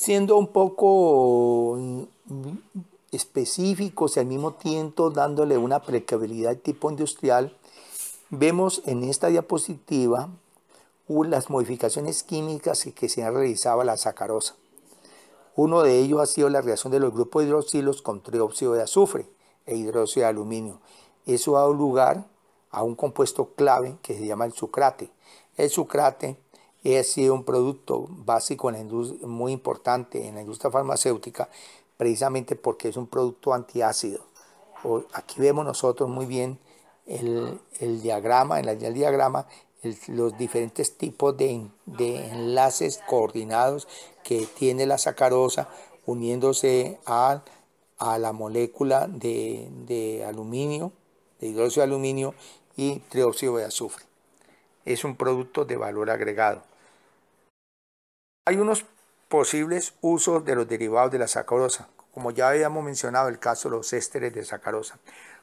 siendo un poco mm, específicos y al mismo tiempo dándole una de tipo industrial, vemos en esta diapositiva las modificaciones químicas que se han realizado a la sacarosa. Uno de ellos ha sido la reacción de los grupos hidroxilos con trióxido de azufre e hidróxido de aluminio. Eso ha dado lugar a un compuesto clave que se llama el sucrate. El sucrate es sido un producto básico muy importante en la industria farmacéutica, precisamente porque es un producto antiácido. Aquí vemos nosotros muy bien el, diagrama, en la el diagrama, los diferentes tipos de, enlaces coordinados que tiene la sacarosa uniéndose al a la molécula de, de, aluminio, de hidróxido de aluminio y trióxido de azufre. Es un producto de valor agregado. Hay unos posibles usos de los derivados de la sacarosa, como ya habíamos mencionado el caso de los ésteres de sacarosa.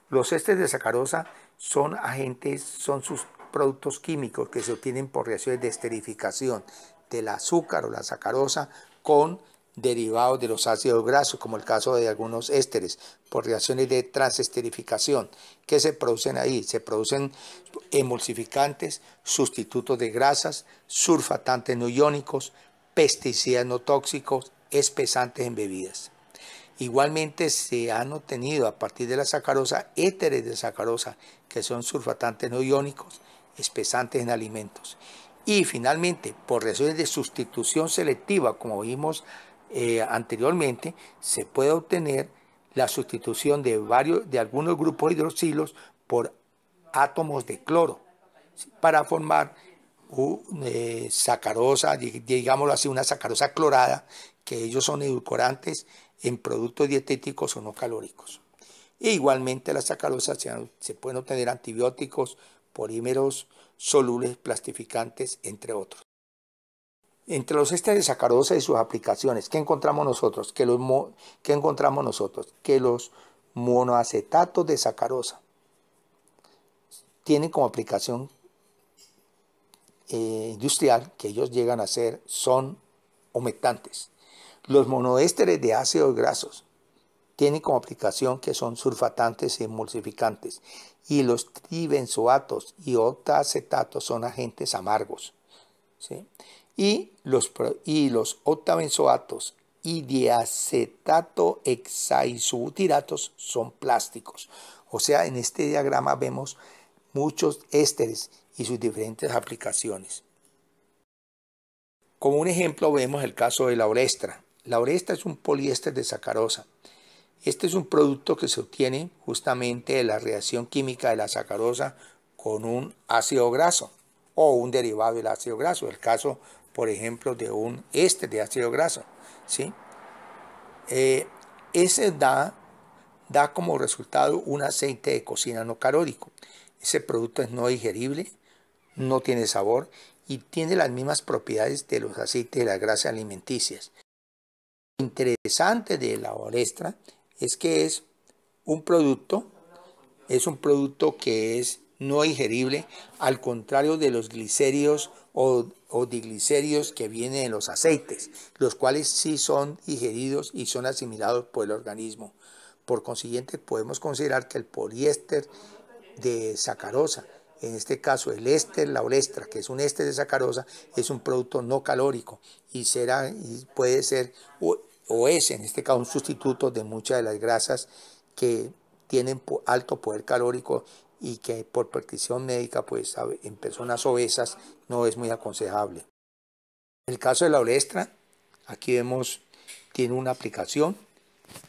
Los ésteres de sacarosa son agentes, son sus productos químicos que se obtienen por reacciones de esterificación del azúcar o la sacarosa con derivados de los ácidos grasos, como el caso de algunos ésteres, por reacciones de transesterificación. ¿Qué se producen ahí? Se producen emulsificantes, sustitutos de grasas, surfatantes no iónicos, pesticidas no tóxicos, espesantes en bebidas. Igualmente se han obtenido a partir de la sacarosa éteres de sacarosa, que son sulfatantes no iónicos, espesantes en alimentos. Y finalmente, por razones de sustitución selectiva, como vimos eh, anteriormente, se puede obtener la sustitución de, varios, de algunos grupos hidroxilos por átomos de cloro para formar eh, sacarosa, digámoslo así, una sacarosa clorada, que ellos son edulcorantes en productos dietéticos o no calóricos. E igualmente la sacarosa se, pueden obtener antibióticos, polímeros, solubles, plastificantes, entre otros. Entre los ésteres de sacarosa y sus aplicaciones, ¿qué encontramos nosotros? Que los, ¿Qué encontramos nosotros? Que los monoacetatos de sacarosa tienen como aplicación eh, industrial que ellos llegan a ser son ometantes. Los monoésteres de ácidos grasos tienen como aplicación que son surfatantes y emulsificantes. Y los tribenzoatos y octaacetatos son agentes amargos. Y, los, y los octabenzoatos y diacetato hexaisubutiratos son plásticos. O sea, en este diagrama vemos muchos ésteres y sus diferentes aplicaciones. Como un ejemplo vemos el caso de la orestra. La orestra es un poliéster de sacarosa. Este es un producto que se obtiene justamente de la reacción química de la sacarosa con un ácido graso o un derivado del ácido graso. El caso, por ejemplo, de un éster de ácido graso. ¿sí? Eh, ese da, da como resultado un aceite de cocina no calórico. Ese producto es no digerible no tiene sabor y tiene las mismas propiedades de los aceites de las grasas alimenticias. Lo interesante de la orestra es que es un producto, es un producto que es no ingerible, al contrario de los glicerios o, diglicerios que vienen en los aceites, los cuales sí son ingeridos y son asimilados por el organismo. Por consiguiente, podemos considerar que el poliéster de sacarosa en este caso, el éster, la olestra, que es un éster de sacarosa, es un producto no calórico y, será, y puede ser o, es en este caso un sustituto de muchas de las grasas que tienen alto poder calórico y que por prescripción médica pues en personas obesas no es muy aconsejable. El caso de la olestra, aquí vemos, tiene una aplicación,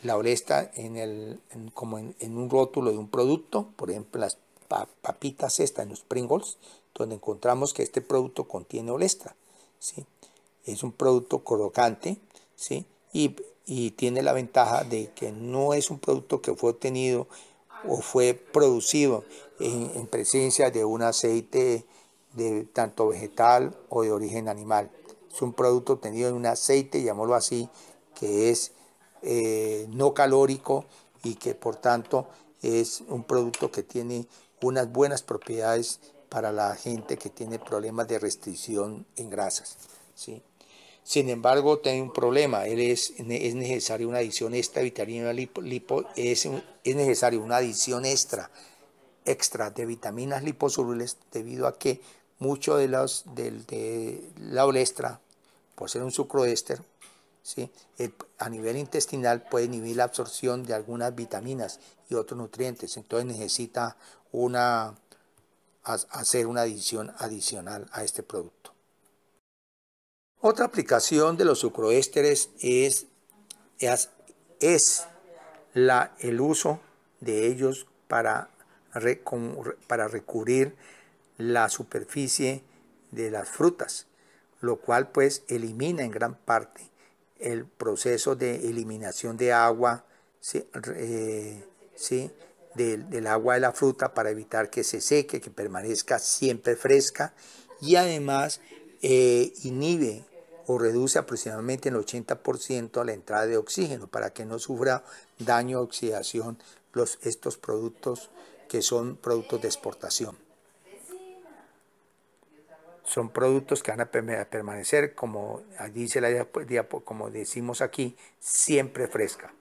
la olestra en el, como en, un rótulo de un producto, por ejemplo las papitas esta, en los Pringles, donde encontramos que este producto contiene olestra, ¿sí? Es un producto crocante, ¿sí? Y, tiene la ventaja de que no es un producto que fue obtenido o fue producido en, presencia de un aceite de tanto vegetal o de origen animal. Es un producto obtenido en un aceite, llamémoslo así, que es eh, no calórico y que por tanto es un producto que tiene unas buenas propiedades para la gente que tiene problemas de restricción en grasas. ¿sí? Sin embargo, tiene un problema, es, necesaria una adición extra, de vitaminas liposolubles debido a que mucho de, la olestra, por ser un sucroéster, a nivel intestinal puede inhibir la absorción de algunas vitaminas y otros nutrientes, entonces necesita hacer una adición adicional a este producto. Otra aplicación de los sucroésteres es, el uso de ellos para, para recubrir la superficie de las frutas, lo cual pues elimina en gran parte el proceso de eliminación de agua, eh, Del, agua de la fruta para evitar que se seque, que permanezca siempre fresca y además eh, inhibe o reduce aproximadamente el 80% la entrada de oxígeno para que no sufra daño oxidación los, estos productos que son productos de exportación son productos que van a permanecer, como, dice la como decimos aquí, siempre fresca.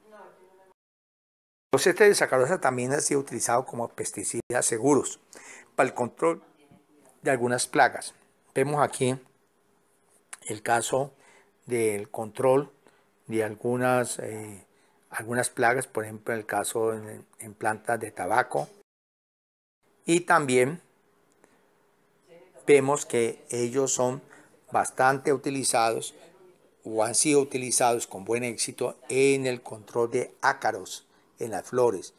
Los pues ésteres de sacarosa también han sido utilizados como pesticidas seguros para el control de algunas plagas. Vemos aquí el caso del control de algunas, eh, algunas plagas, por ejemplo, el caso en plantas de tabaco. Y también vemos que ellos son bastante utilizados o han sido utilizados con buen éxito en el control de ácaros en las flores.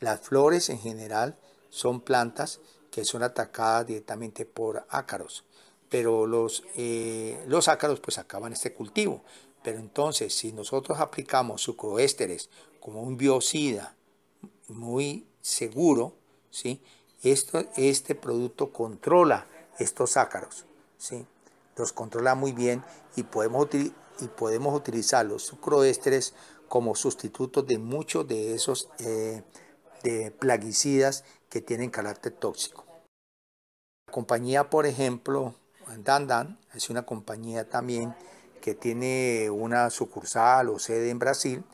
Las flores en general son plantas que son atacadas directamente por ácaros, pero los, eh, los ácaros pues acaban este cultivo. Pero entonces si nosotros aplicamos sucroésteres como un biocida muy seguro, ¿sí? Esto, este producto controla estos ácaros, ¿sí? Los controla muy bien y podemos, y podemos utilizar los sucroestres como sustitutos de muchos de esos eh, de plaguicidas que tienen carácter tóxico. La compañía, por ejemplo, Dandan es una compañía también que tiene una sucursal o sede en Brasil.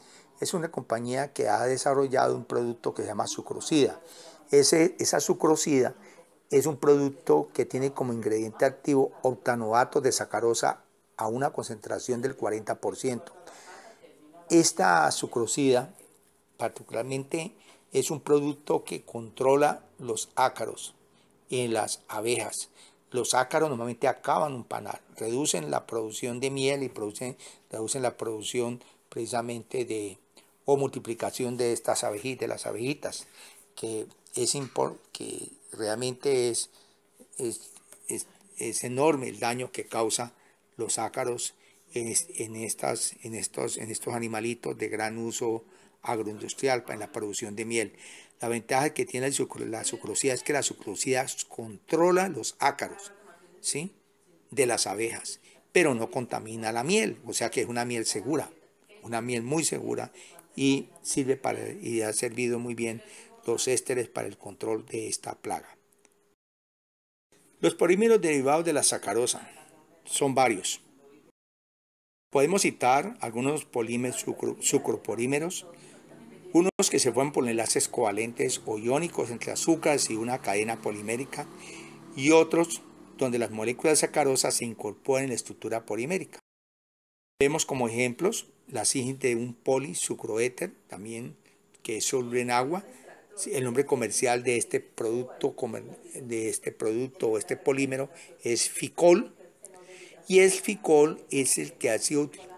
Es una compañía que ha desarrollado un producto que se llama sucrocida. esa sucrocida es un producto que tiene como ingrediente activo octanoato de sacarosa a una concentración del 40%. Esta sucrosida particularmente es un producto que controla los ácaros en las abejas. Los ácaros normalmente acaban un panal, reducen la producción de miel y producen, reducen la producción precisamente de o multiplicación de estas abejitas, de las abejitas, que es que realmente es, es, enorme el daño que causa los ácaros en, estas, en, estos, en estos animalitos de gran uso agroindustrial para la producción de miel. La ventaja que tiene la sucrosía es que la sucrosía controla los ácaros ¿sí? de las abejas, pero no contamina la miel, o sea que es una miel segura, una miel muy segura y sirve para y ha servido muy bien los ésteres para el control de esta plaga. Los polímeros derivados de la sacarosa son varios. Podemos citar algunos polímeros sucropolímeros, unos que se forman por enlaces covalentes o iónicos entre azúcares y una cadena polimérica, y otros donde las moléculas de sacarosa se incorporan en la estructura polimérica. Vemos como ejemplos la síntesis de un polisucroéter, también que es soluble en agua, el nombre comercial de este producto, de este producto o este polímero es ficol. Y el ficol es el que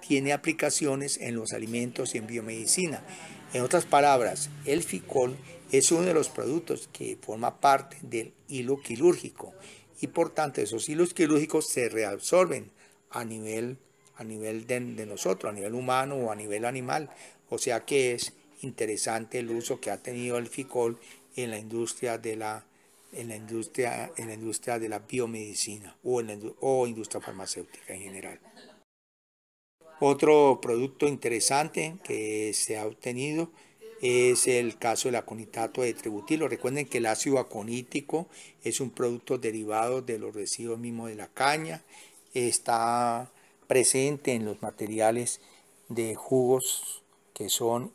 tiene aplicaciones en los alimentos y en biomedicina. En otras palabras, el ficol es uno de los productos que forma parte del hilo quirúrgico y por tanto esos hilos quirúrgicos se reabsorben a nivel, a nivel de nosotros, a nivel humano o a nivel animal. O sea que es interesante el uso que ha tenido el FICOL en la industria de la en la industria en la industria de la biomedicina o en la, o industria farmacéutica en general. Otro producto interesante que se ha obtenido es el caso del aconitato de tributilo. Recuerden que el ácido aconítico es un producto derivado de los residuos mismos de la caña. Está presente en los materiales de jugos que son,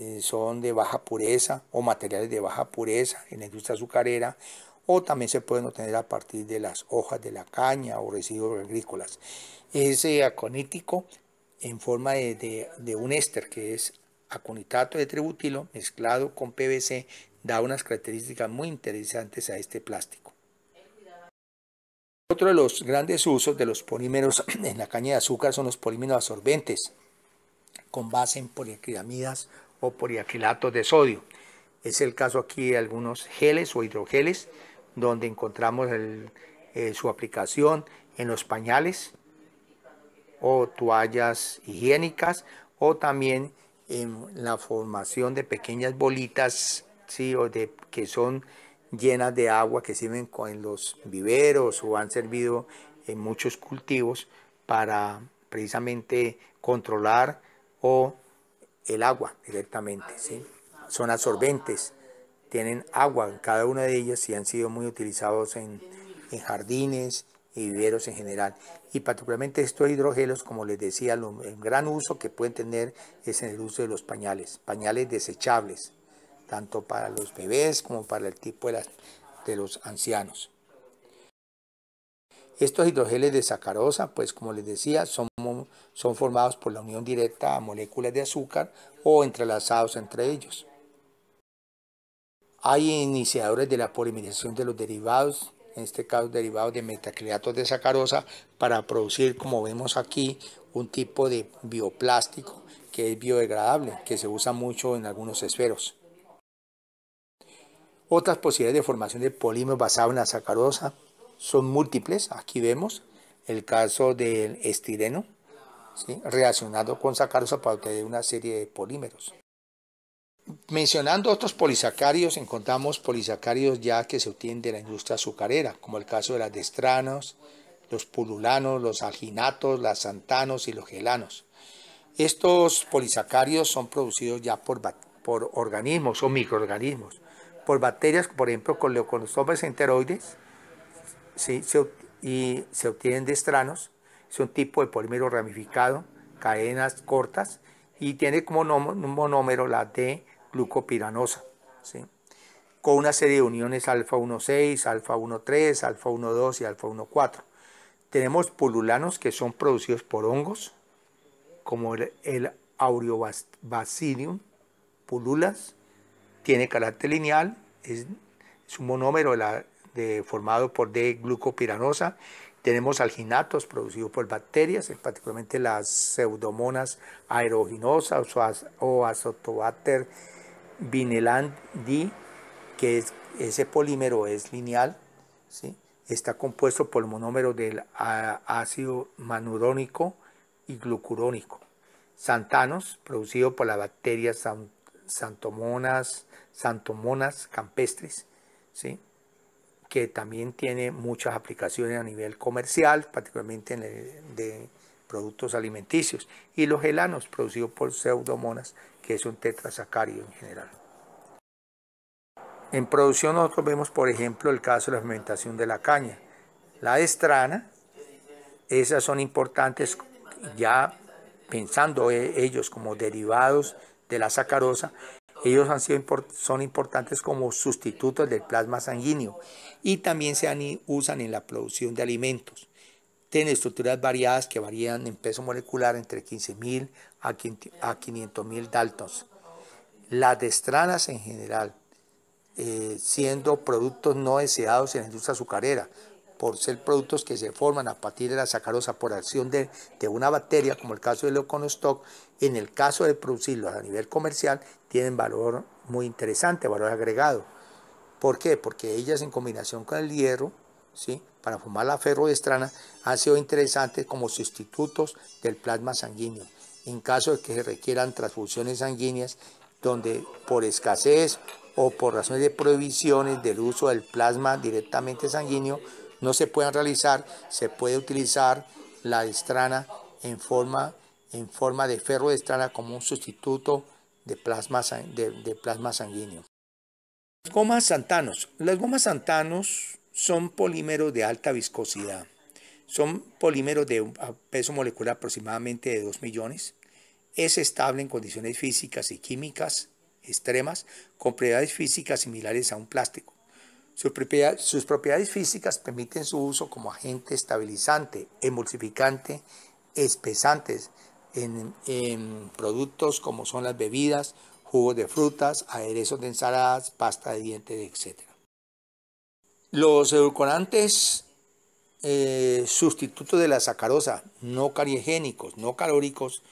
eh, son de baja pureza o materiales de baja pureza en la industria azucarera o también se pueden obtener a partir de las hojas de la caña o residuos agrícolas. Ese aconítico en forma de, de un éster que es aconitato de tributilo mezclado con PVC da unas características muy interesantes a este plástico. Otro de los grandes usos de los polímeros en la caña de azúcar son los polímeros absorbentes con base en poliacrilamidas o poliacrilatos de sodio. Es el caso aquí de algunos geles o hidrogeles, donde encontramos eh, su aplicación en los pañales o toallas higiénicas o también en la formación de pequeñas bolitas o que son llenas de agua que sirven en los viveros o han servido en muchos cultivos para precisamente controlar o el agua directamente. ¿sí? Son absorbentes, tienen agua en cada una de ellas y han sido muy utilizados en, jardines y viveros en general. Y particularmente estos hidrogelos, como les decía, el gran uso que pueden tener es en el uso de los pañales, pañales desechables, tanto para los bebés como para el tipo de los ancianos. Estos hidrogeles de sacarosa, pues como les decía, son, formados por la unión directa a moléculas de azúcar o entrelazados entre ellos. Hay iniciadores de la polimerización de los derivados, en este caso derivados de metacreatos de sacarosa, para producir, como vemos aquí, un tipo de bioplástico que es biodegradable, que se usa mucho en algunos esferos. Otras posibilidades de formación de polímeros basados en la sacarosa son múltiples. Aquí vemos el caso del estireno, reaccionado con sacarosa para obtener una serie de polímeros. Mencionando otros polisacáridos, encontramos polisacáridos ya que se obtienen de la industria azucarera, como el caso de las destranos, los pululanos, los alginatos, las santanos y los gelanos. Estos polisacáridos son producidos ya por, organismos o microorganismos, por bacterias, por ejemplo, con leucostomas enteroides, y se obtienen de estranos. Es un tipo de polímero ramificado, cadenas cortas y tiene como monómero la D-glucopiranosa. Con una serie de uniones alfa 1,6, alfa 1,3, alfa 1,2 y alfa 1,4. Tenemos pululanos que son producidos por hongos, como el, el pululas, tiene carácter lineal, es, es un monómero de la formado por D-glucopiranosa. Tenemos alginatos producidos por bacterias, particularmente las pseudomonas aeroginosas o, vineland azotobacter que ese polímero es lineal, ¿sí? está compuesto por monómero del ácido manurónico y glucurónico. Santanos, producido por las bacterias santomonas, santomonas campestres, ¿sí? que también tiene muchas aplicaciones a nivel comercial, particularmente de productos alimenticios, y los helanos, producidos por pseudomonas, que es un tetrasacario en general. En producción nosotros vemos, por ejemplo, el caso de la fermentación de la caña. La estrana, esas son importantes ya pensando eh, ellos como derivados de la sacarosa ellos han sido son importantes como sustitutos del plasma sanguíneo y también se usan en la producción de alimentos. Tienen estructuras variadas que varían en peso molecular entre 15.000 a 500.000 daltons. Las destranas en general, eh, siendo productos no deseados en la industria azucarera, por ser productos que se forman a partir de la sacarosa por acción de, una bacteria, como el caso del Euconostoc, en el caso de producirlos a nivel comercial, tienen valor muy interesante, valor agregado. ¿Por qué? Porque ellas en combinación con el hierro, ¿sí? para formar la ferroestrana, han sido interesantes como sustitutos del plasma sanguíneo. En caso de que se requieran transfusiones sanguíneas, donde por escasez o por razones de prohibiciones del uso del plasma directamente sanguíneo, no se puedan realizar, se puede utilizar la estrana en forma, en forma de ferro de estrana como un sustituto de plasma, de, plasma sanguíneo. Gomas santanos. Las gomas santanos son polímeros de alta viscosidad. Son polímeros de un peso molecular aproximadamente de 2 millones. Es estable en condiciones físicas y químicas extremas con propiedades físicas similares a un plástico. Sus, propiedades físicas permiten su uso como agente estabilizante, emulsificante, espesantes en, productos como son las bebidas, jugos de frutas, aderezos de ensaladas, pasta de dientes, etc. Los edulcorantes eh, sustitutos de la sacarosa, no cariogénicos, no calóricos,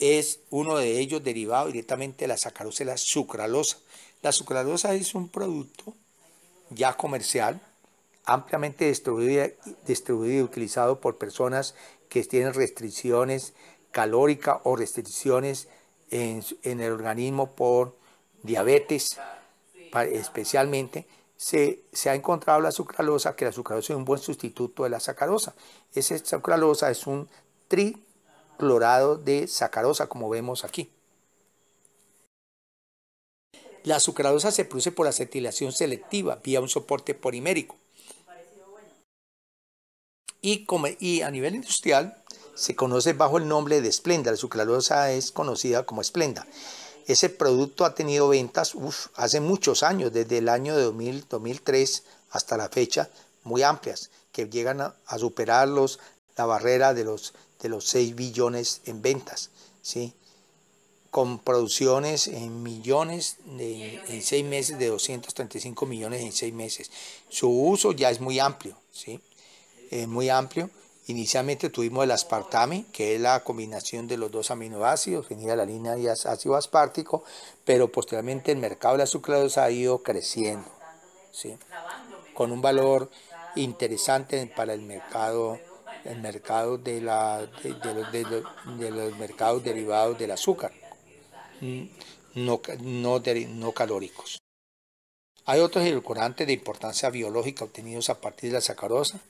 es uno de ellos derivado directamente de la sacarosa la sucralosa. La sucralosa es un producto ya comercial, ampliamente distribuido, distribuido y utilizado por personas que tienen restricciones calóricas o restricciones en, en el organismo por diabetes, especialmente, se, se, ha encontrado la sucralosa, que la sucralosa es un buen sustituto de la sacarosa. Esa sucralosa es un triclorado de sacarosa, como vemos aquí. La sucralosa se produce por acetilación selectiva vía un soporte polimérico. Y, y a nivel industrial se conoce bajo el nombre de Splenda. La sucralosa es conocida como Splenda. Ese producto ha tenido ventas hace muchos años, desde el año 2003 hasta la fecha, muy amplias, que llegan a, superar la barrera de los, de los 6 billones en ventas. ¿sí? con producciones en millones, de, en seis meses, de 235 millones en seis meses. Su uso ya es muy amplio, ¿sí? Es muy amplio. Inicialmente tuvimos el aspartame, que es la combinación de los dos aminoácidos, genera la línea de ácido aspartico, pero posteriormente el mercado de la ha ido creciendo, ¿sí? con un valor interesante para el mercado, el mercado de, la, de los mercados derivados del azúcar. Mm. no, no, calóricos. Hay otros edulcorantes de importancia biológica obtenidos a partir de la sacarosa,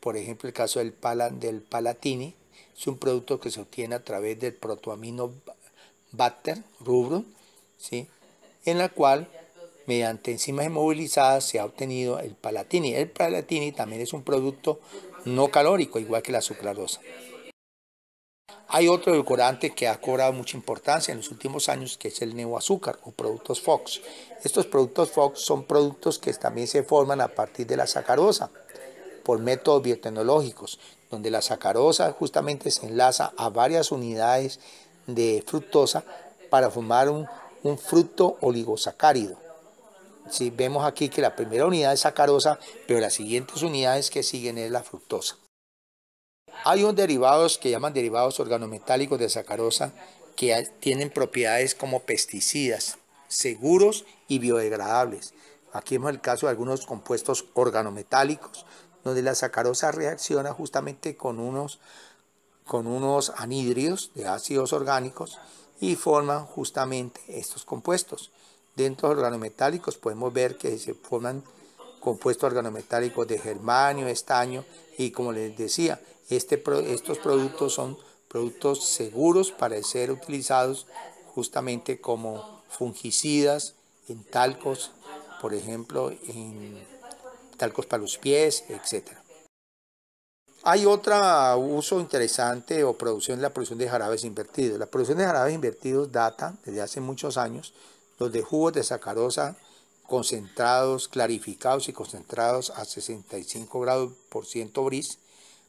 por ejemplo el caso del, palan del palatini, es un producto que se obtiene a través del protoamino Batter, rubrum, ¿sí? en la cual mediante enzimas inmovilizadas se ha obtenido el palatini. El palatini también es un producto no calórico, igual que la sucralosa hay otro edulcorante que ha cobrado mucha importancia en los últimos años que es el neoazúcar o productos Fox. Estos productos Fox son productos que también se forman a partir de la sacarosa por métodos biotecnológicos, donde la sacarosa justamente se enlaza a varias unidades de fructosa para formar un, fruto oligosacárido. Si vemos aquí que la primera unidad es sacarosa, pero las siguientes unidades que siguen es la fructosa. Hay unos derivados que llaman derivados organometálicos de sacarosa que tienen propiedades como pesticidas, seguros y biodegradables. Aquí vemos el caso de algunos compuestos organometálicos, donde la sacarosa reacciona justamente con unos, con unos de ácidos orgánicos y forman justamente estos compuestos. Dentro de los organometálicos podemos ver que se forman compuestos organometálicos de germanio, estaño y como les decía, este estos productos son productos seguros para ser utilizados justamente como fungicidas en talcos, por ejemplo, en talcos para los pies, etc. Hay otro uso interesante o producción, la producción de jarabes invertidos. La producción de jarabes invertidos data desde hace muchos años, los de jugos de sacarosa concentrados, clarificados y concentrados a 65 grados por ciento bris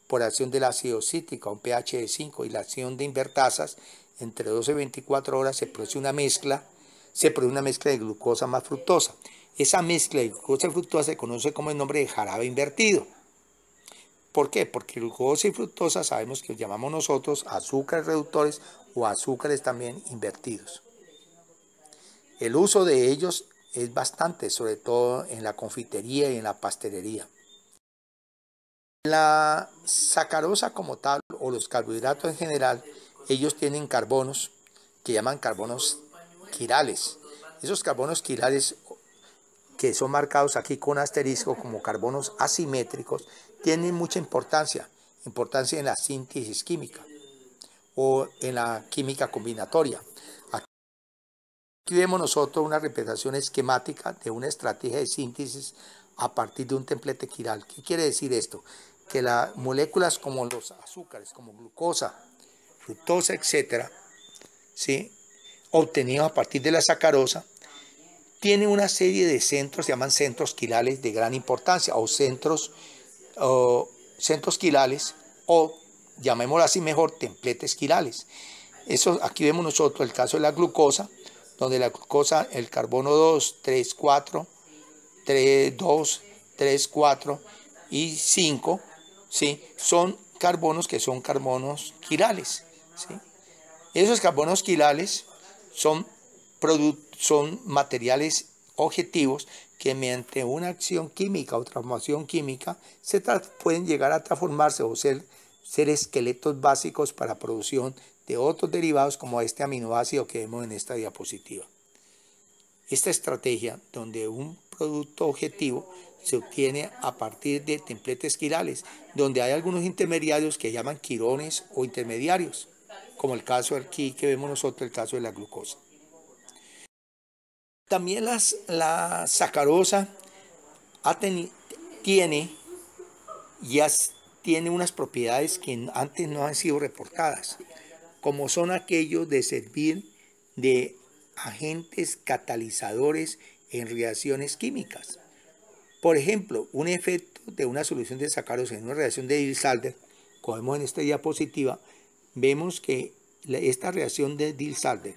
por acción del ácido cítrico a un pH de 5 y la acción de invertasas entre 12 y 24 horas se produce una mezcla, se produce una mezcla de glucosa más fructosa. Esa mezcla de glucosa y fructosa se conoce como el nombre de jarabe invertido. ¿Por qué? Porque glucosa y fructosa sabemos que llamamos nosotros azúcares reductores o azúcares también invertidos. El uso de ellos es bastante, sobre todo en la confitería y en la pastelería. La sacarosa como tal o los carbohidratos en general, ellos tienen carbonos que llaman carbonos quirales. Esos carbonos quirales que son marcados aquí con asterisco como carbonos asimétricos tienen mucha importancia, importancia en la síntesis química o en la química combinatoria. Aquí vemos nosotros una representación esquemática de una estrategia de síntesis a partir de un templete quiral. ¿Qué quiere decir esto? Que las moléculas como los azúcares, como glucosa, fructosa, etcétera, ¿sí? obtenidos a partir de la sacarosa, tienen una serie de centros, se llaman centros quirales de gran importancia, o centros, o centros quirales, o llamémoslo así mejor, templetes quirales. Eso, aquí vemos nosotros el caso de la glucosa, donde la cosa el carbono 2, 3, 4, 3, 2, 3, 4 y 5, son carbonos que son carbonos quirales. Esos carbonos quirales son, son materiales objetivos que mediante una acción química o transformación química se pueden llegar a transformarse o ser, ser esqueletos básicos para producción de otros derivados como este aminoácido que vemos en esta diapositiva. Esta estrategia, donde un producto objetivo se obtiene a partir de templetes quirales, donde hay algunos intermediarios que llaman quirones o intermediarios, como el caso aquí que vemos nosotros, el caso de la glucosa. También la sacarosa tiene, ya tiene unas propiedades que antes no han sido reportadas como son aquellos de servir de agentes catalizadores en reacciones químicas. Por ejemplo, un efecto de una solución de sacaros en una reacción de Diels-Alder, como vemos en esta diapositiva, vemos que esta reacción de Diels-Alder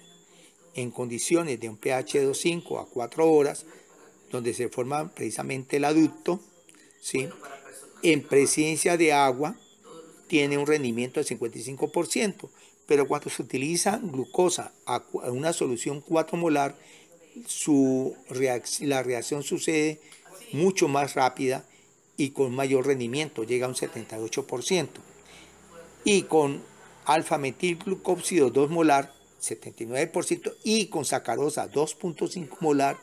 en condiciones de un pH de 5 a 4 horas, donde se forma precisamente el aducto, en presencia de agua, tiene un rendimiento del 55%, pero cuando se utiliza glucosa en una solución 4 molar, la reacción sucede mucho más rápida y con mayor rendimiento, llega a un 78%. Y con alfa glucóxido 2 molar, 79%, y con sacarosa 2.5 molar,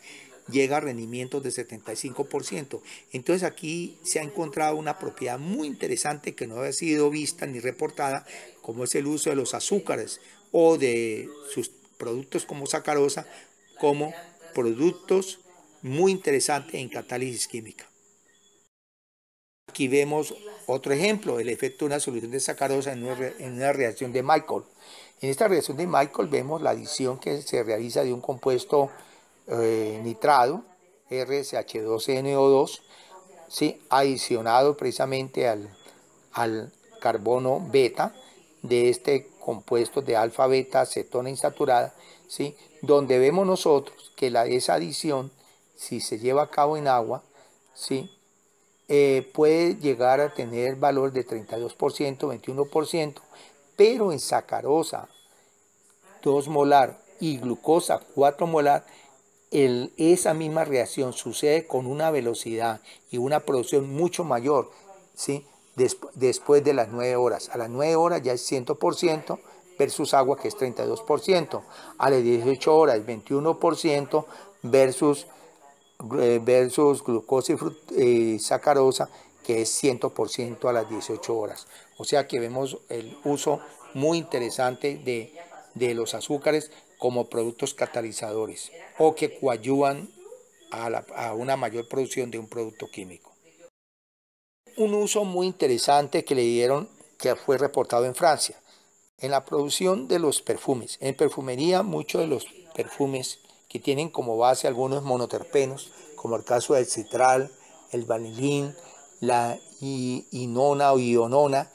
llega a rendimientos de 75%. Entonces aquí se ha encontrado una propiedad muy interesante que no había sido vista ni reportada, como es el uso de los azúcares o de sus productos como sacarosa como productos muy interesantes en catálisis química. Aquí vemos otro ejemplo, el efecto de una solución de sacarosa en una, en una reacción de Michael. En esta reacción de Michael vemos la adición que se realiza de un compuesto eh, nitrado, RSH2NO2, 2 adicionado precisamente al, carbono beta de este compuesto de alfa beta acetona insaturada, ¿sí? donde vemos nosotros que la, esa adición, si se lleva a cabo en agua, ¿sí? Eh, puede llegar a tener valor de 32%, 21%, pero en sacarosa 2 molar y glucosa 4 molar esa misma reacción sucede con una velocidad y una producción mucho mayor, ¿sí? después de las 9 horas. A las 9 horas ya es 100% versus agua que es 32%. A las 18 horas es 21% versus, eh, versus glucosa y eh, sacarosa que es 100% a las 18 horas. O sea que vemos el uso muy interesante de los azúcares como productos catalizadores o que coadyuvan a, una mayor producción de un producto químico. Un uso muy interesante que le dieron, que fue reportado en Francia, en la producción de los perfumes. En perfumería, muchos de los perfumes que tienen como base algunos monoterpenos, como el caso del citral, el vanilín, la inona o ionona,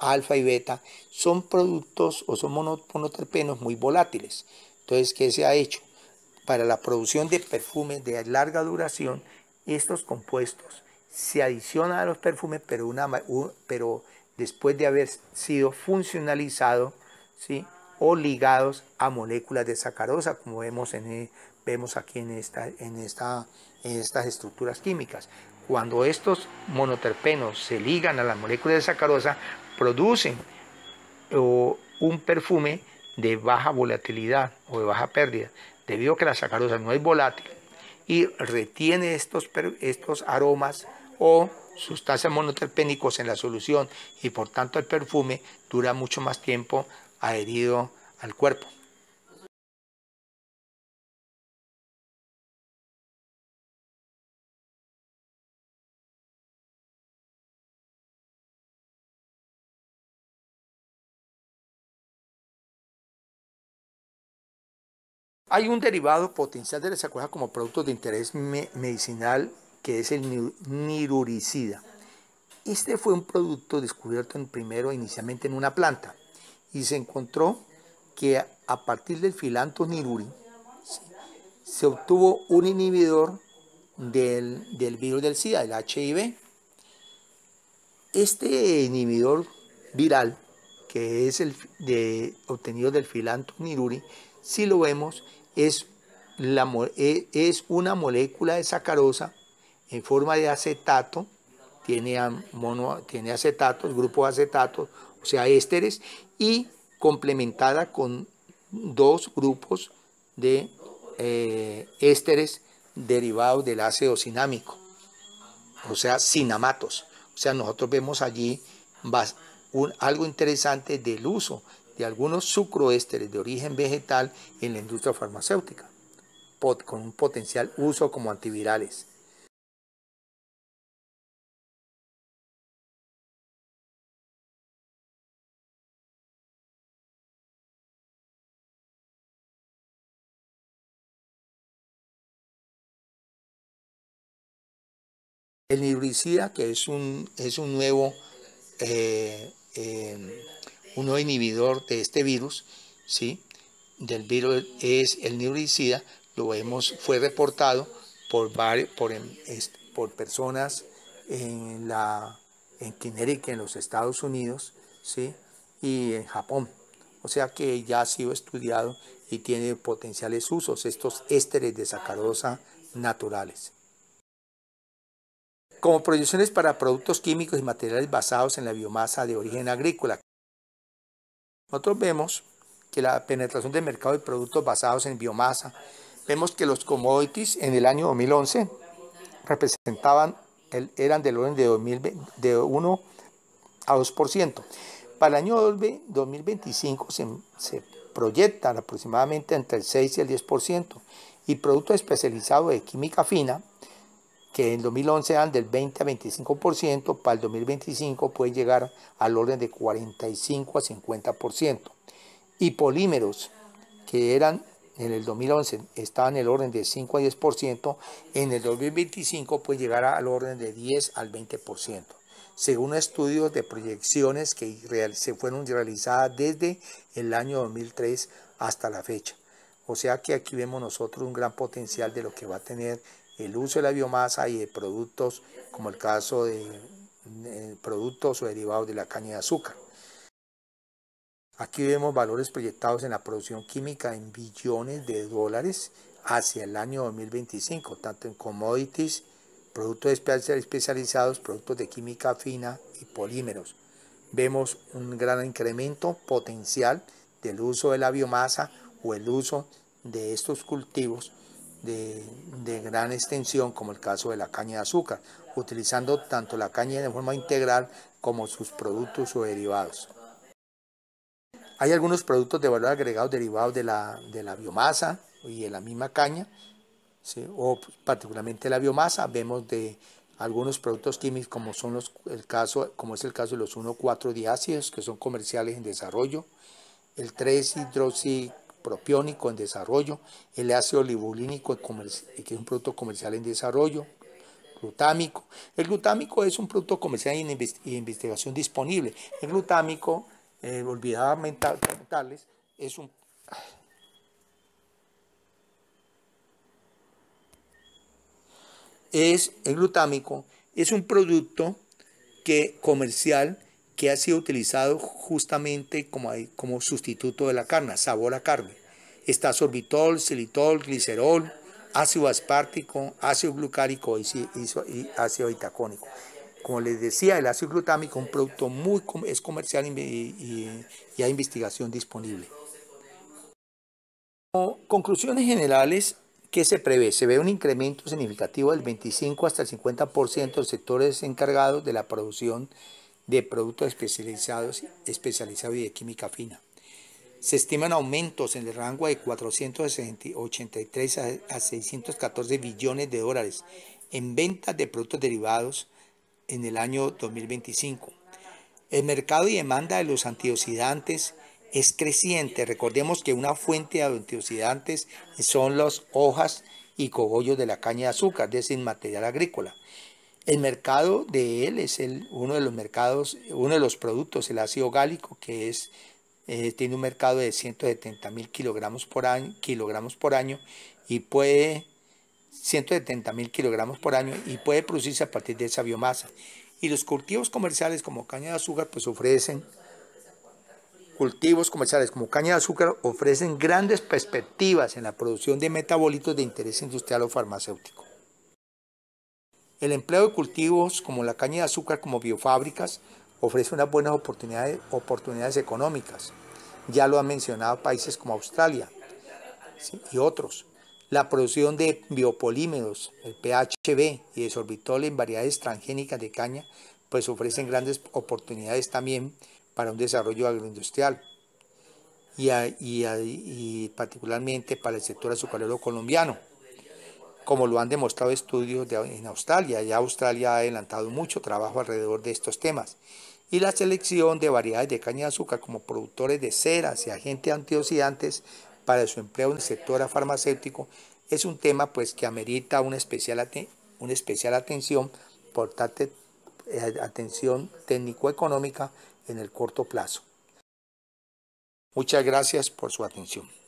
alfa y beta, son productos o son monoterpenos muy volátiles. Entonces, ¿qué se ha hecho? Para la producción de perfumes de larga duración, estos compuestos se adicionan a los perfumes, pero, una, pero después de haber sido funcionalizados ¿sí? o ligados a moléculas de sacarosa, como vemos, en, vemos aquí en, esta, en, esta, en estas estructuras químicas. Cuando estos monoterpenos se ligan a las moléculas de sacarosa, producen un perfume de baja volatilidad o de baja pérdida, debido a que la sacarosa no es volátil y retiene estos, estos aromas o sustancias monoterpénicos en la solución y por tanto el perfume dura mucho más tiempo adherido al cuerpo. Hay un derivado potencial de la sacoja como producto de interés medicinal que es el niruricida. Este fue un producto descubierto primero inicialmente en una planta y se encontró que a partir del filanto niruri se obtuvo un inhibidor del, virus del SIDA, el HIV. Este inhibidor viral, que es el de, obtenido del filanto niruri, si lo vemos, es, e, es una molécula de sacarosa en forma de acetato, tiene, mono, tiene acetatos, grupos acetatos, o sea, ésteres, y complementada con dos grupos de eh, ésteres derivados del ácido cinámico, o sea, cinamatos. O sea, nosotros vemos allí algo interesante del uso algunos sucroésteres de origen vegetal en la industria farmacéutica, con un potencial uso como antivirales. El nibricida, que es un, es un nuevo eh, eh, un inhibidor de este virus, ¿sí? Del virus es el neuricida, lo hemos, fue reportado em, por, personas en, la, en en los Estados Unidos, ¿sí? Y en Japón. O sea que ya ha sido estudiado y tiene potenciales usos estos ésteres de sacarosa naturales. Como proyecciones para productos químicos y materiales basados en la biomasa de origen agrícola, nosotros vemos que la penetración del mercado de productos basados en biomasa, vemos que los commodities en el año 2011 representaban, eran del orden de, 1 a 2%. Para el año 2025 se, se proyectan aproximadamente entre el 6 y el 10% y productos especializados de química fina que en 2011 eran del 20 a 25%, para el 2025 puede llegar al orden de 45 a 50%. Y polímeros, que eran en el 2011 estaban en el orden de 5 a 10%, en el 2025 puede llegar al orden de 10 al 20%, según estudios de proyecciones que se fueron realizadas desde el año 2003 hasta la fecha. O sea que aquí vemos nosotros un gran potencial de lo que va a tener el uso de la biomasa y de productos como el caso de, productos o derivados de la caña de azúcar. Aquí vemos valores proyectados en la producción química en billones de dólares hacia el año 2025, tanto en commodities, productos especializados, productos de química fina y polímeros. Vemos un gran incremento potencial del uso de la biomasa o el uso de estos cultivos de, gran extensión, como el caso de la caña de azúcar, utilizando tanto la caña de forma integral como sus productos o derivados. Hay algunos productos de valor agregado derivados de la, de la biomasa y de la misma caña, o particularmente la biomasa, vemos de algunos productos químicos como, son los, el caso, como es el caso de los 1,4 diácidos que son comerciales en desarrollo, el 3 hidroxi propiónico en desarrollo, el ácido libulínico, que es un producto comercial en desarrollo, glutámico. El glutámico es un producto comercial en investigación disponible. El glutámico, eh, olvidaba mentales es un... Es el glutámico, es un producto que comercial que ha sido utilizado justamente como, como sustituto de la carne, sabor a carne. Está sorbitol, xilitol, glicerol, ácido aspartico, ácido glucárico y, ácido itacónico. Como les decía, el ácido glutámico es un producto muy es comercial y, hay investigación disponible. conclusiones generales, ¿qué se prevé? Se ve un incremento significativo del 25 hasta el 50% de los sectores encargados de la producción de productos especializados, y de química fina. Se estiman aumentos en el rango de 483 a 614 billones de dólares en ventas de productos derivados en el año 2025. El mercado y demanda de los antioxidantes es creciente. Recordemos que una fuente de antioxidantes son las hojas y cogollos de la caña de azúcar, de ese material agrícola. El mercado de él es uno de los mercados, uno de los productos, el ácido gálico, que es, eh, tiene un mercado de 170 mil kilogramos por año, y puede 170 mil kilogramos por año y puede producirse a partir de esa biomasa. Y los cultivos comerciales como caña de azúcar pues ofrecen cultivos comerciales como caña de azúcar ofrecen grandes perspectivas en la producción de metabolitos de interés industrial o farmacéutico. El empleo de cultivos como la caña de azúcar como biofábricas ofrece unas buenas oportunidades, oportunidades económicas. Ya lo han mencionado países como Australia y otros. La producción de biopolímeros, el PHB y el sorbitol en variedades transgénicas de caña, pues ofrecen grandes oportunidades también para un desarrollo agroindustrial y, y particularmente para el sector azucarero colombiano como lo han demostrado estudios en Australia. Ya Australia ha adelantado mucho trabajo alrededor de estos temas. Y la selección de variedades de caña de azúcar como productores de ceras y agentes antioxidantes para su empleo en el sector farmacéutico es un tema pues, que amerita una especial, una especial atención por eh, atención técnico-económica en el corto plazo. Muchas gracias por su atención.